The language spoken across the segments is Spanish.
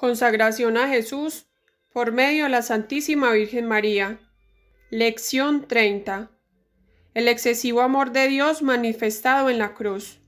Consagración a Jesús por medio de la Santísima Virgen María. Lección 30. El excesivo amor de Dios manifestado en la cruz.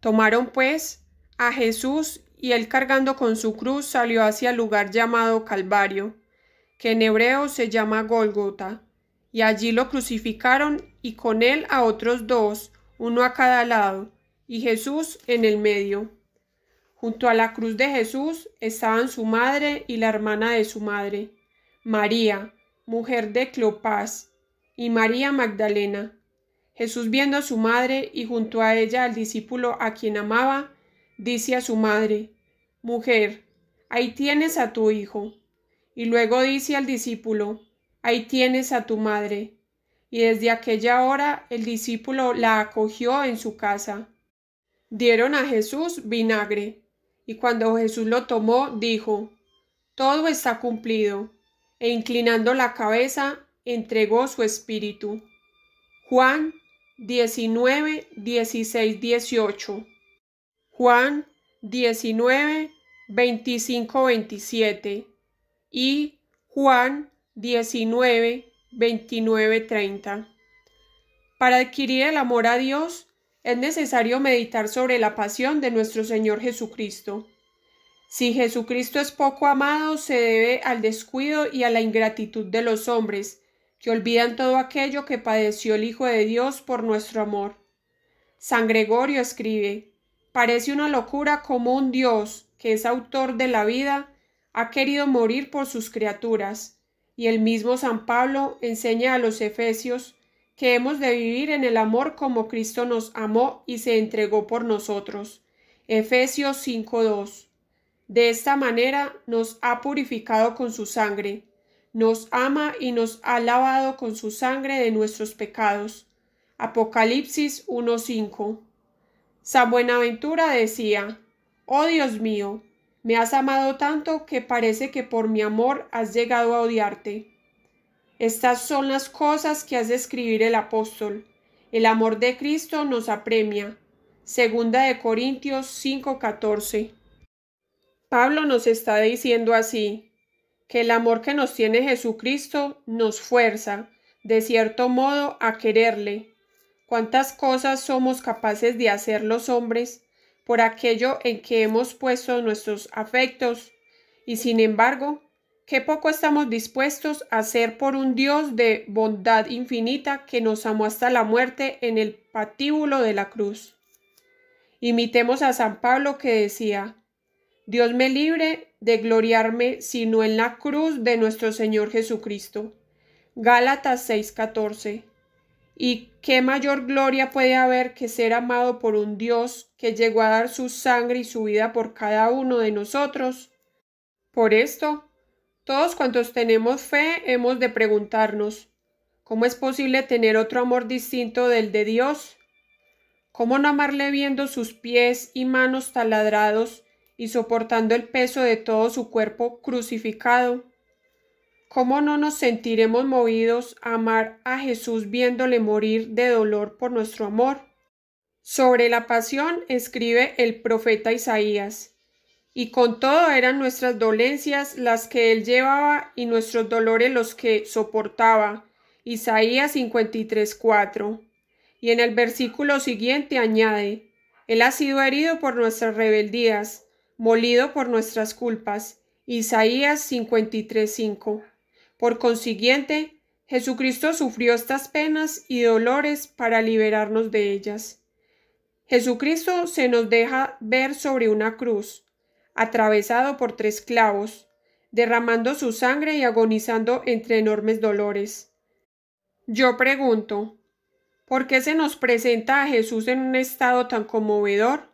Tomaron pues a Jesús y él cargando con su cruz salió hacia el lugar llamado Calvario, que en hebreo se llama Golgota, y allí lo crucificaron y con él a otros dos, uno a cada lado, y Jesús en el medio. Junto a la cruz de Jesús estaban su madre y la hermana de su madre, María, mujer de Cleopas, y María Magdalena. Jesús viendo a su madre y junto a ella al discípulo a quien amaba, dice a su madre, Mujer, ahí tienes a tu hijo. Y luego dice al discípulo, Ahí tienes a tu madre. Y desde aquella hora el discípulo la acogió en su casa. Dieron a Jesús vinagre. Y cuando Jesús lo tomó, dijo, Todo está cumplido, e inclinando la cabeza, entregó su espíritu. Juan 19, 16, 18. Juan 19, 25, 27. Y Juan 19, 29, 30. Para adquirir el amor a Dios es necesario meditar sobre la pasión de nuestro Señor Jesucristo. Si Jesucristo es poco amado, se debe al descuido y a la ingratitud de los hombres, que olvidan todo aquello que padeció el Hijo de Dios por nuestro amor. San Gregorio escribe, parece una locura como un Dios, que es autor de la vida, ha querido morir por sus criaturas. Y el mismo San Pablo enseña a los Efesios que hemos de vivir en el amor como Cristo nos amó y se entregó por nosotros. Efesios 5:2. De esta manera nos ha purificado con su sangre, nos ama y nos ha lavado con su sangre de nuestros pecados. Apocalipsis 1:5. San Buenaventura decía, Oh Dios mío, me has amado tanto que parece que por mi amor has llegado a odiarte. Estas son las cosas que hace escribir el apóstol. El amor de Cristo nos apremia. Segunda de Corintios 5:14. Pablo nos está diciendo así, que el amor que nos tiene Jesucristo nos fuerza, de cierto modo, a quererle. ¿Cuántas cosas somos capaces de hacer los hombres por aquello en que hemos puesto nuestros afectos? Y sin embargo, Qué poco estamos dispuestos a ser por un Dios de bondad infinita que nos amó hasta la muerte en el patíbulo de la cruz. Imitemos a San Pablo que decía, Dios me libre de gloriarme sino en la cruz de nuestro Señor Jesucristo. Gálatas 6:14. ¿Y qué mayor gloria puede haber que ser amado por un Dios que llegó a dar su sangre y su vida por cada uno de nosotros? Por esto, todos cuantos tenemos fe hemos de preguntarnos, ¿cómo es posible tener otro amor distinto del de Dios? ¿Cómo no amarle viendo sus pies y manos taladrados y soportando el peso de todo su cuerpo crucificado? ¿Cómo no nos sentiremos movidos a amar a Jesús viéndole morir de dolor por nuestro amor? Sobre la pasión escribe el profeta Isaías y con todo eran nuestras dolencias las que él llevaba y nuestros dolores los que soportaba. Isaías 53:4. Y en el versículo siguiente añade, Él ha sido herido por nuestras rebeldías, molido por nuestras culpas. Isaías 53:5. Por consiguiente, Jesucristo sufrió estas penas y dolores para liberarnos de ellas. Jesucristo se nos deja ver sobre una cruz, atravesado por tres clavos, derramando su sangre y agonizando entre enormes dolores. Yo pregunto, ¿por qué se nos presenta a Jesús en un estado tan conmovedor?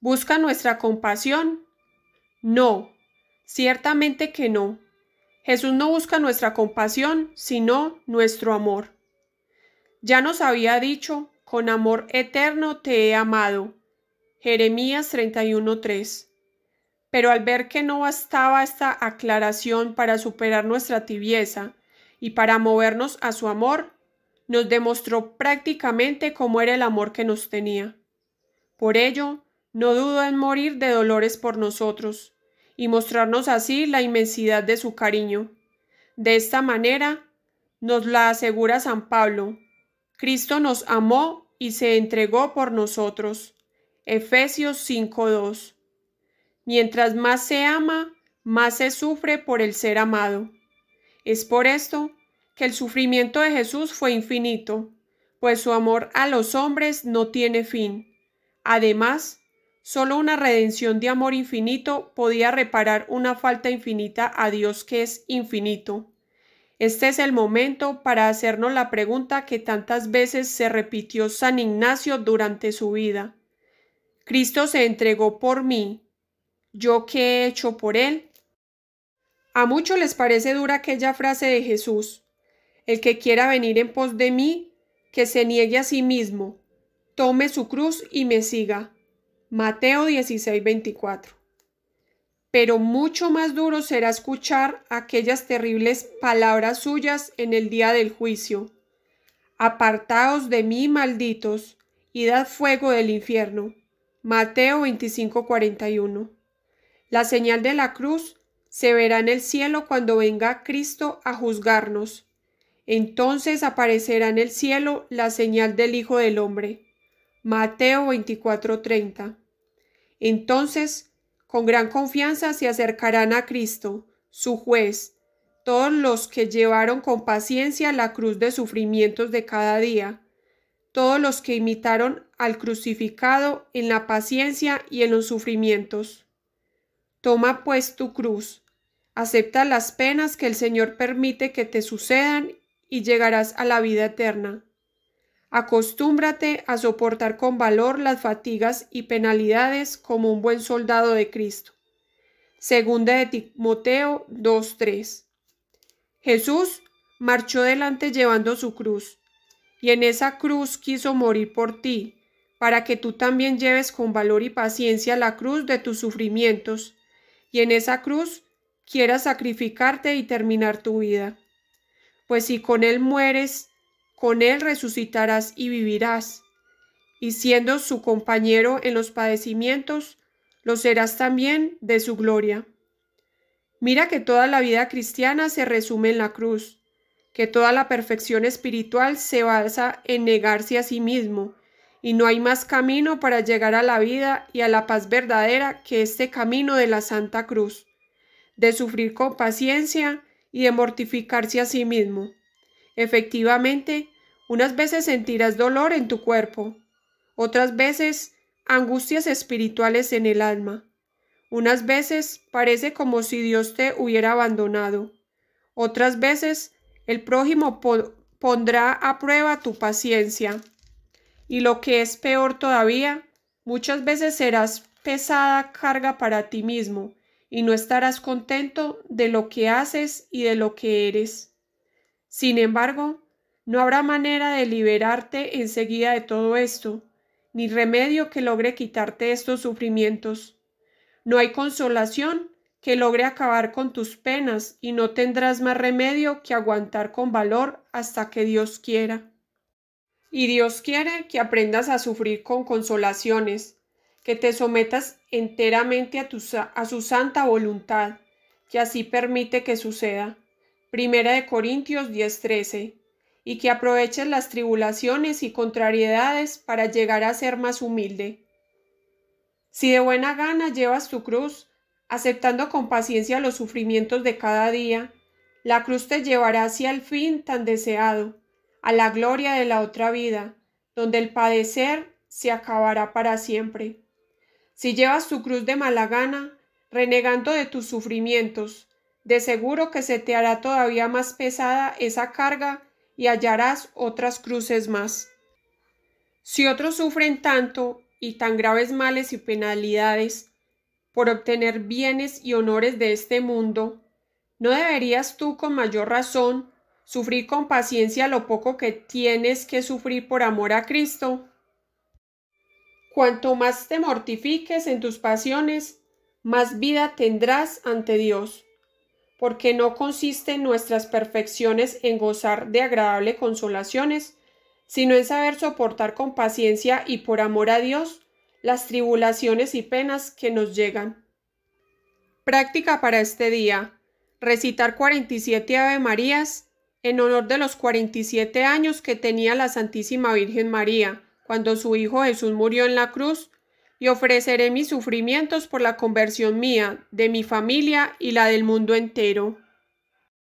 ¿Busca nuestra compasión? No, ciertamente que no. Jesús no busca nuestra compasión, sino nuestro amor. Ya nos había dicho, con amor eterno te he amado. Jeremías 31:3 pero al ver que no bastaba esta aclaración para superar nuestra tibieza y para movernos a su amor, nos demostró prácticamente cómo era el amor que nos tenía. Por ello, no dudo en morir de dolores por nosotros y mostrarnos así la inmensidad de su cariño. De esta manera, nos la asegura San Pablo, Cristo nos amó y se entregó por nosotros. Efesios 5.2 Mientras más se ama, más se sufre por el ser amado. Es por esto que el sufrimiento de Jesús fue infinito, pues su amor a los hombres no tiene fin. Además, solo una redención de amor infinito podía reparar una falta infinita a Dios que es infinito. Este es el momento para hacernos la pregunta que tantas veces se repitió San Ignacio durante su vida. Cristo se entregó por mí, yo qué he hecho por él. A muchos les parece dura aquella frase de Jesús, el que quiera venir en pos de mí, que se niegue a sí mismo, tome su cruz y me siga. Mateo 16:24. Pero mucho más duro será escuchar aquellas terribles palabras suyas en el día del juicio. Apartaos de mí, malditos, y dad fuego del infierno. Mateo 25:41. La señal de la cruz se verá en el cielo cuando venga Cristo a juzgarnos. Entonces aparecerá en el cielo la señal del Hijo del Hombre. Mateo 24:30. Entonces, con gran confianza se acercarán a Cristo, su juez, todos los que llevaron con paciencia la cruz de sufrimientos de cada día, todos los que imitaron al crucificado en la paciencia y en los sufrimientos. Toma pues tu cruz, acepta las penas que el Señor permite que te sucedan y llegarás a la vida eterna. Acostúmbrate a soportar con valor las fatigas y penalidades como un buen soldado de Cristo. Segunda de Timoteo 2:3. Jesús marchó delante llevando su cruz, y en esa cruz quiso morir por ti, para que tú también lleves con valor y paciencia la cruz de tus sufrimientos y en esa cruz quieras sacrificarte y terminar tu vida. Pues si con Él mueres, con Él resucitarás y vivirás, y siendo su compañero en los padecimientos, lo serás también de su gloria. Mira que toda la vida cristiana se resume en la cruz, que toda la perfección espiritual se basa en negarse a sí mismo y no hay más camino para llegar a la vida y a la paz verdadera que este camino de la Santa Cruz, de sufrir con paciencia y de mortificarse a sí mismo. Efectivamente, unas veces sentirás dolor en tu cuerpo, otras veces angustias espirituales en el alma. Unas veces parece como si Dios te hubiera abandonado. Otras veces el prójimo pondrá a prueba tu paciencia. Y lo que es peor todavía, muchas veces serás pesada carga para ti mismo y no estarás contento de lo que haces y de lo que eres. Sin embargo, no habrá manera de liberarte enseguida de todo esto, ni remedio que logre quitarte estos sufrimientos. No hay consolación que logre acabar con tus penas y no tendrás más remedio que aguantar con valor hasta que Dios quiera. Y Dios quiere que aprendas a sufrir con consolaciones, que te sometas enteramente a, a su santa voluntad, que así permite que suceda. Primera de Corintios 10:13 y que aproveches las tribulaciones y contrariedades para llegar a ser más humilde. Si de buena gana llevas tu cruz, aceptando con paciencia los sufrimientos de cada día, la cruz te llevará hacia el fin tan deseado, a la gloria de la otra vida, donde el padecer se acabará para siempre. Si llevas tu cruz de mala gana, renegando de tus sufrimientos, de seguro que se te hará todavía más pesada esa carga y hallarás otras cruces más. Si otros sufren tanto y tan graves males y penalidades por obtener bienes y honores de este mundo, ¿no deberías tú con mayor razón sufrir con paciencia lo poco que tienes que sufrir por amor a Cristo. Cuanto más te mortifiques en tus pasiones, más vida tendrás ante Dios, porque no consisten nuestras perfecciones en gozar de agradable consolaciones, sino en saber soportar con paciencia y por amor a Dios las tribulaciones y penas que nos llegan. Práctica para este día. Recitar 47 Ave Marías en honor de los 47 años que tenía la Santísima Virgen María cuando su Hijo Jesús murió en la cruz, y ofreceré mis sufrimientos por la conversión mía, de mi familia y la del mundo entero.